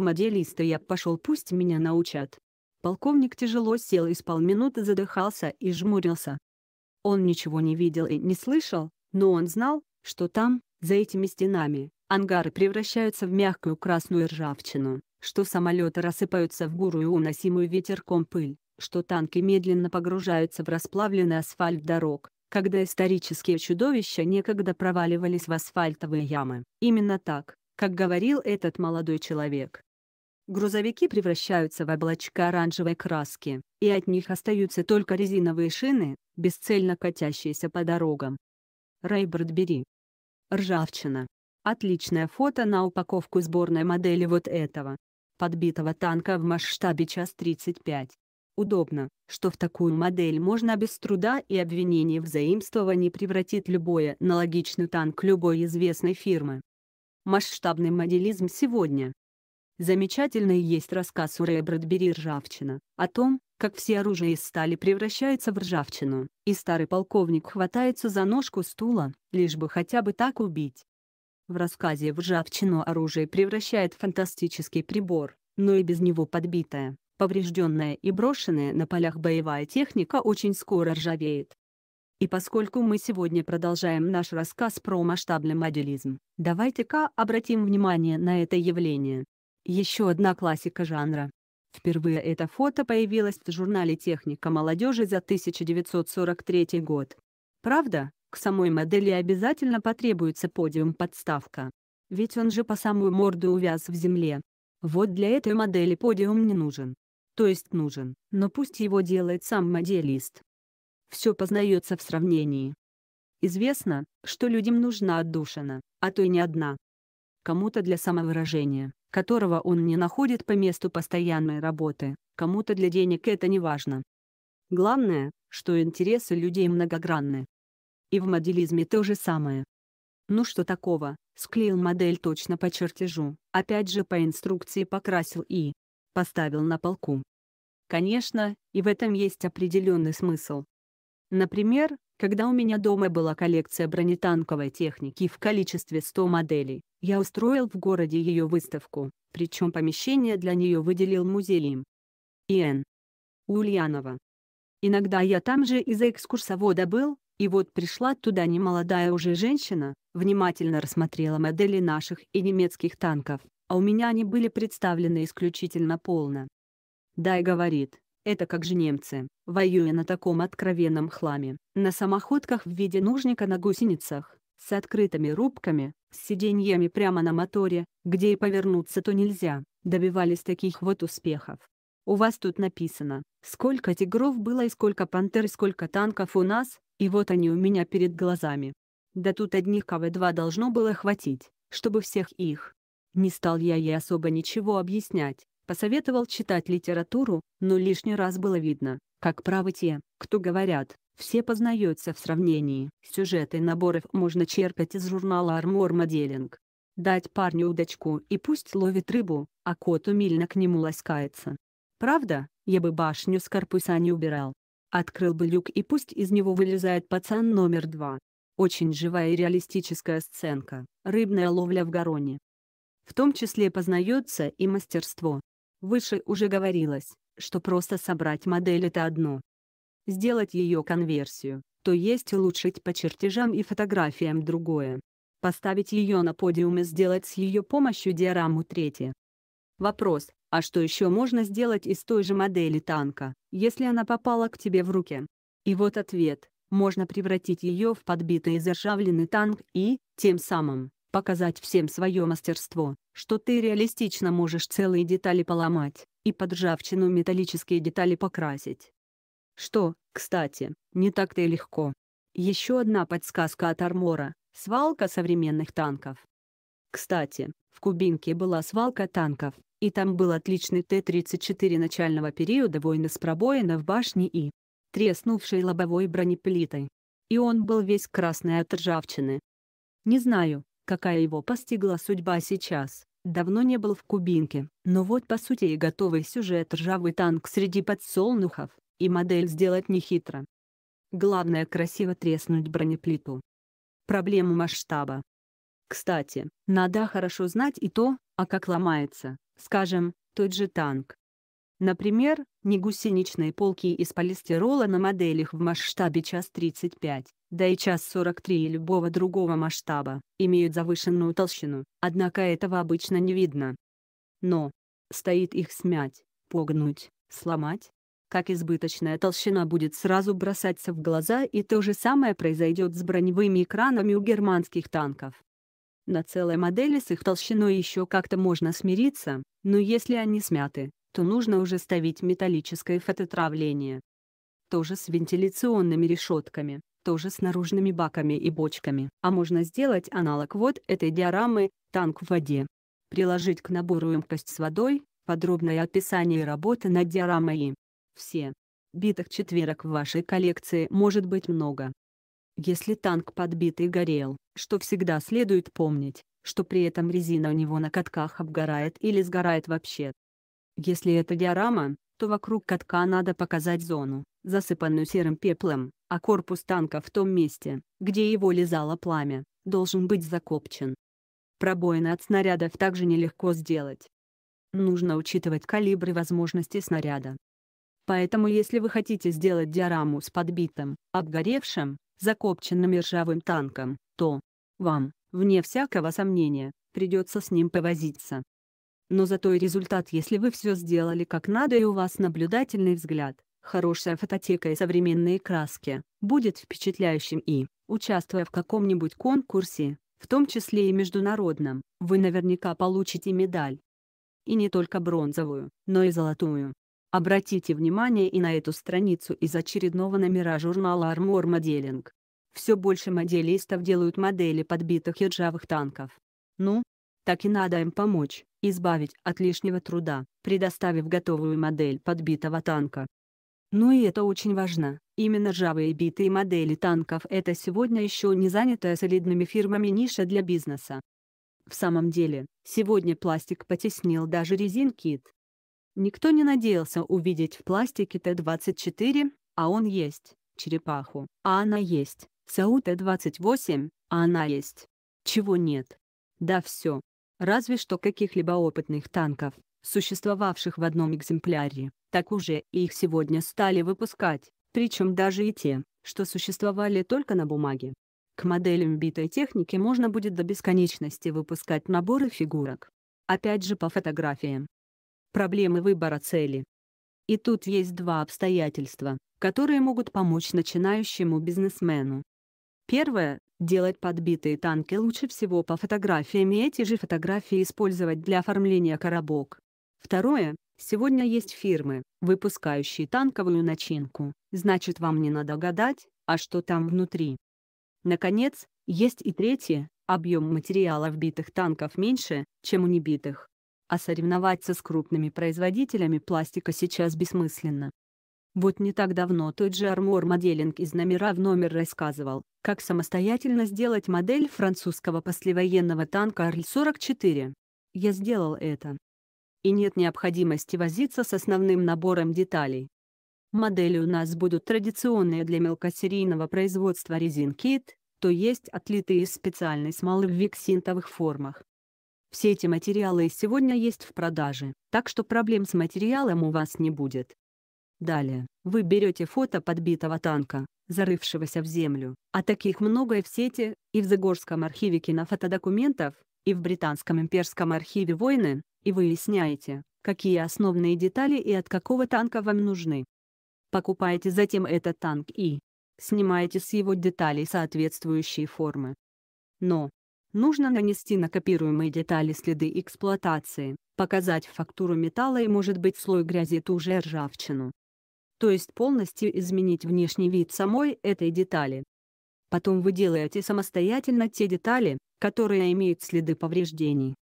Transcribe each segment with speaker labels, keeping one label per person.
Speaker 1: моделиста я пошел, пусть меня научат. Полковник тяжело сел и с полминуты задыхался и жмурился. Он ничего не видел и не слышал, но он знал, что там, за этими стенами, ангары превращаются в мягкую красную ржавчину, что самолеты рассыпаются в бурую уносимую ветерком пыль, что танки медленно погружаются в расплавленный асфальт дорог, когда исторические чудовища некогда проваливались в асфальтовые ямы. Именно так, как говорил этот молодой человек, грузовики превращаются в облачка оранжевой краски, и от них остаются только резиновые шины, бесцельно катящиеся по дорогам. Рейберт Бери. Ржавчина. Отличное фото на упаковку сборной модели вот этого. Подбитого танка в масштабе час 35. Удобно, что в такую модель можно без труда и обвинения в заимствовании превратить любой аналогичный танк любой известной фирмы. Масштабный моделизм сегодня Замечательный есть рассказ у Рэя Брэдбери «Ржавчина» о том, как все оружие из стали превращается в ржавчину, и старый полковник хватается за ножку стула, лишь бы хотя бы так убить. В рассказе в ржавчину оружие превращает фантастический прибор, но и без него подбитая, поврежденная и брошенная на полях боевая техника очень скоро ржавеет. И поскольку мы сегодня продолжаем наш рассказ про масштабный моделизм, давайте-ка обратим внимание на это явление. Еще одна классика жанра. Впервые это фото появилось в журнале «Техника молодежи» за 1943 год. Правда, к самой модели обязательно потребуется подиум-подставка. Ведь он же по самую морду увяз в земле. Вот для этой модели подиум не нужен. То есть нужен, но пусть его делает сам моделист. Все познается в сравнении. Известно, что людям нужна отдушина, а то и не одна кому-то для самовыражения, которого он не находит по месту постоянной работы, кому-то для денег это не важно. Главное, что интересы людей многогранны. И в моделизме то же самое. Ну что такого, склеил модель точно по чертежу, опять же по инструкции покрасил и поставил на полку. Конечно, и в этом есть определенный смысл. Например, когда у меня дома была коллекция бронетанковой техники в количестве 100 моделей, я устроил в городе ее выставку, причем помещение для нее выделил музей им. И.Н. Ульянова. Иногда я там же из-за экскурсовода был, и вот пришла туда немолодая уже женщина, внимательно рассмотрела модели наших и немецких танков, а у меня они были представлены исключительно полно. Да и говорит, это как же немцы, воюя на таком откровенном хламе, на самоходках в виде нужника на гусеницах, с открытыми рубками, с сиденьями прямо на моторе, где и повернуться то нельзя, добивались таких вот успехов. У вас тут написано, сколько тигров было и сколько пантер и сколько танков у нас, и вот они у меня перед глазами. Да тут одних КВ-2 должно было хватить, чтобы всех их. Не стал я ей особо ничего объяснять, Посоветовал читать литературу, но лишний раз было видно, как правы те, кто говорят, все познаются в сравнении. Сюжеты наборов можно черпать из журнала Armor Modeling. Дать парню удочку и пусть ловит рыбу, а кот умильно к нему ласкается. Правда, я бы башню с корпуса не убирал. Открыл бы люк и пусть из него вылезает пацан номер два. Очень живая и реалистическая сценка, рыбная ловля в гороне. В том числе познается и мастерство. Выше уже говорилось, что просто собрать модель это одно. Сделать ее конверсию, то есть улучшить по чертежам и фотографиям другое. Поставить ее на подиум и сделать с ее помощью диораму третье. Вопрос, а что еще можно сделать из той же модели танка, если она попала к тебе в руки? И вот ответ, можно превратить ее в подбитый и заржавленный танк и, тем самым, показать всем свое мастерство, что ты реалистично можешь целые детали поломать, и под ржавчину металлические детали покрасить. Что, кстати, не так-то и легко. Еще одна подсказка от Армора – свалка современных танков. Кстати, в Кубинке была свалка танков, и там был отличный Т-34 начального периода войны с пробоина в башне и треснувшей лобовой бронеплитой. И он был весь красный от ржавчины. Не знаю, какая его постигла судьба сейчас. Давно не был в Кубинке, но вот по сути и готовый сюжет «Ржавый танк среди подсолнухов», и модель сделать нехитро. Главное красиво треснуть бронеплиту. Проблему масштаба. Кстати, надо хорошо знать и то, а как ломается, скажем, тот же танк. Например, негусеничные полки из полистирола на моделях в масштабе час 35, да и час 43 и любого другого масштаба, имеют завышенную толщину, однако этого обычно не видно. Но, стоит их смять, погнуть, сломать, как избыточная толщина будет сразу бросаться в глаза и то же самое произойдет с броневыми экранами у германских танков. На целой модели с их толщиной еще как-то можно смириться, но если они смяты, то нужно уже ставить металлическое фототравление. Тоже с вентиляционными решетками, тоже с наружными баками и бочками. А можно сделать аналог вот этой диорамы «Танк в воде». Приложить к набору емкость с водой, подробное описание работы над диорамой. Все. Битых четверок в вашей коллекции может быть много. Если танк подбитый горел, что всегда следует помнить, что при этом резина у него на катках обгорает или сгорает вообще. Если это диорама, то вокруг катка надо показать зону, засыпанную серым пеплом, а корпус танка в том месте, где его лизало пламя, должен быть закопчен. Пробоины от снарядов также нелегко сделать. Нужно учитывать калибры возможности снаряда. Поэтому если вы хотите сделать диораму с подбитым, обгоревшим, закопченным и ржавым танком, то вам, вне всякого сомнения, придется с ним повозиться но зато и результат если вы все сделали как надо и у вас наблюдательный взгляд, хорошая фототека и современные краски, будет впечатляющим и, участвуя в каком-нибудь конкурсе, в том числе и международном, вы наверняка получите медаль. И не только бронзовую, но и золотую. Обратите внимание и на эту страницу из очередного номера журнала Armor Modeling. Все больше моделистов делают модели подбитых и ржавых танков. Ну, так и надо им помочь избавить от лишнего труда, предоставив готовую модель подбитого танка. Ну и это очень важно, именно ржавые битые модели танков это сегодня еще не занятая солидными фирмами ниша для бизнеса. В самом деле, сегодня пластик потеснил даже резинкит. Никто не надеялся увидеть в пластике Т-24, а он есть, черепаху, а она есть, САУ Т-28, а она есть. Чего нет? Да все, разве что каких-либо опытных танков, существовавших в одном экземпляре, так уже и их сегодня стали выпускать, причем даже и те, что существовали только на бумаге. К моделям битой техники можно будет до бесконечности выпускать наборы фигурок. Опять же по фотографиям. Проблемы выбора цели. И тут есть два обстоятельства, которые могут помочь начинающему бизнесмену. Первое. Делать подбитые танки лучше всего по фотографиям и эти же фотографии использовать для оформления коробок. Второе. Сегодня есть фирмы, выпускающие танковую начинку, значит вам не надо гадать, а что там внутри. Наконец, есть и третье, объем материала вбитых танков меньше, чем у небитых. А соревноваться с крупными производителями пластика сейчас бессмысленно. Вот не так давно тот же Армор Моделинг из номера в номер рассказывал, как самостоятельно сделать модель французского послевоенного танка Арль-44. Я сделал это. И нет необходимости возиться с основным набором деталей. Модели у нас будут традиционные для мелкосерийного производства резинкит, то есть отлитые из специальной смолы в виксинтовых формах. Все эти материалы сегодня есть в продаже, так что проблем с материалом у вас не будет. Далее, вы берете фото подбитого танка, зарывшегося в землю, а таких много и в сети, и в Загорском архиве кинофотодокументов, и в Британском имперском архиве войны, и выясняете, какие основные детали и от какого танка вам нужны. Покупаете затем этот танк и снимаете с его деталей соответствующие формы. Но нужно нанести на копируемые детали следы эксплуатации, показать фактуру металла и может быть слой грязи ту же ржавчину, то есть полностью изменить внешний вид самой этой детали. Потом вы делаете самостоятельно те детали, которые имеют следы повреждений.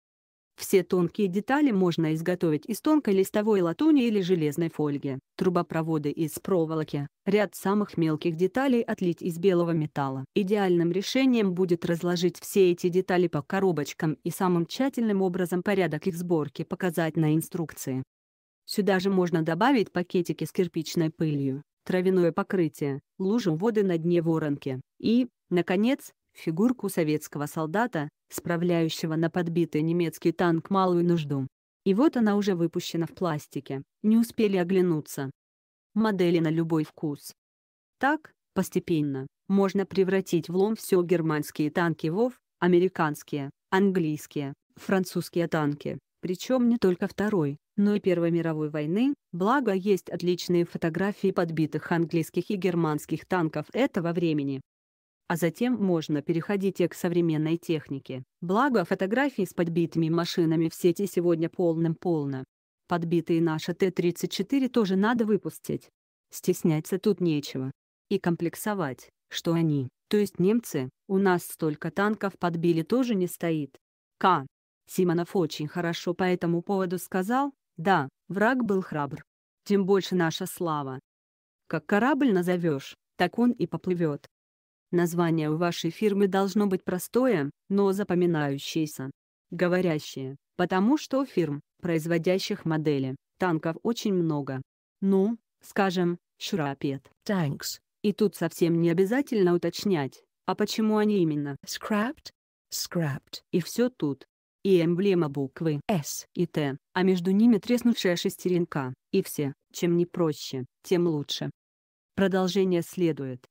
Speaker 1: Все тонкие детали можно изготовить из тонкой листовой латуни или железной фольги, трубопроводы из проволоки, ряд самых мелких деталей отлить из белого металла. Идеальным решением будет разложить все эти детали по коробочкам и самым тщательным образом порядок их сборки показать на инструкции. Сюда же можно добавить пакетики с кирпичной пылью, травяное покрытие, лужу воды на дне воронки и, наконец, фигурку советского солдата, справляющего на подбитый немецкий танк малую нужду. И вот она уже выпущена в пластике, не успели оглянуться. Модели на любой вкус. Так, постепенно, можно превратить в лом все германские танки ВОВ, американские, английские, французские танки, причем не только второй, но и Первой мировой войны, благо есть отличные фотографии подбитых английских и германских танков этого времени. А затем можно переходить и к современной технике, благо фотографии с подбитыми машинами в сети сегодня полным-полно. Подбитые наши Т-34 тоже надо выпустить. Стесняться тут нечего. И комплексовать, что они, то есть немцы, у нас столько танков подбили тоже не стоит. К. Симонов очень хорошо по этому поводу сказал, да, враг был храбр. Тем больше наша слава. Как корабль назовешь, так он и поплывет. Название у вашей фирмы должно быть простое, но запоминающееся. Говорящее, потому что фирм, производящих модели, танков очень много. Ну, скажем, Шрапет. Танкс. И тут совсем не обязательно уточнять, а почему они именно. Scrapped? Scrapped. И все тут и эмблема буквы «С» и «Т», а между ними треснувшая шестеренка, и все, чем не проще, тем лучше. Продолжение следует.